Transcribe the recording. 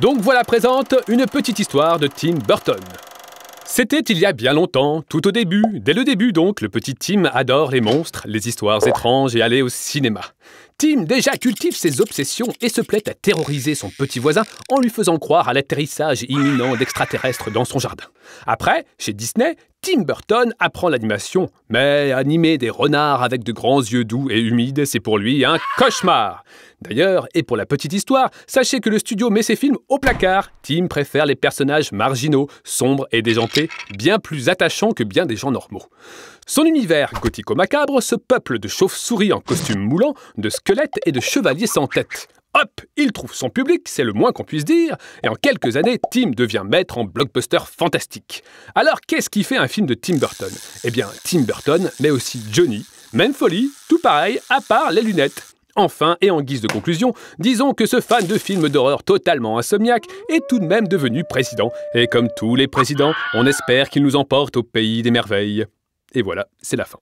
Donc voilà présente une petite histoire de Tim Burton. C'était il y a bien longtemps, tout au début, dès le début donc, le petit Tim adore les monstres, les histoires étranges et aller au cinéma. Tim déjà cultive ses obsessions et se plaît à terroriser son petit voisin en lui faisant croire à l'atterrissage imminent d'extraterrestres dans son jardin. Après, chez Disney, Tim Burton apprend l'animation, mais animer des renards avec de grands yeux doux et humides, c'est pour lui un cauchemar. D'ailleurs, et pour la petite histoire, sachez que le studio met ses films au placard. Tim préfère les personnages marginaux, sombres et déjantés, bien plus attachants que bien des gens normaux. Son univers gothico-macabre se peuple de chauves-souris en costume moulant, de squelettes et de chevaliers sans tête. Hop, il trouve son public, c'est le moins qu'on puisse dire, et en quelques années, Tim devient maître en blockbuster fantastique. Alors qu'est-ce qui fait un film de Tim Burton Eh bien, Tim Burton, mais aussi Johnny, même folie, tout pareil, à part les lunettes. Enfin, et en guise de conclusion, disons que ce fan de films d'horreur totalement insomniaque est tout de même devenu président. Et comme tous les présidents, on espère qu'il nous emporte au pays des merveilles. Et voilà, c'est la fin.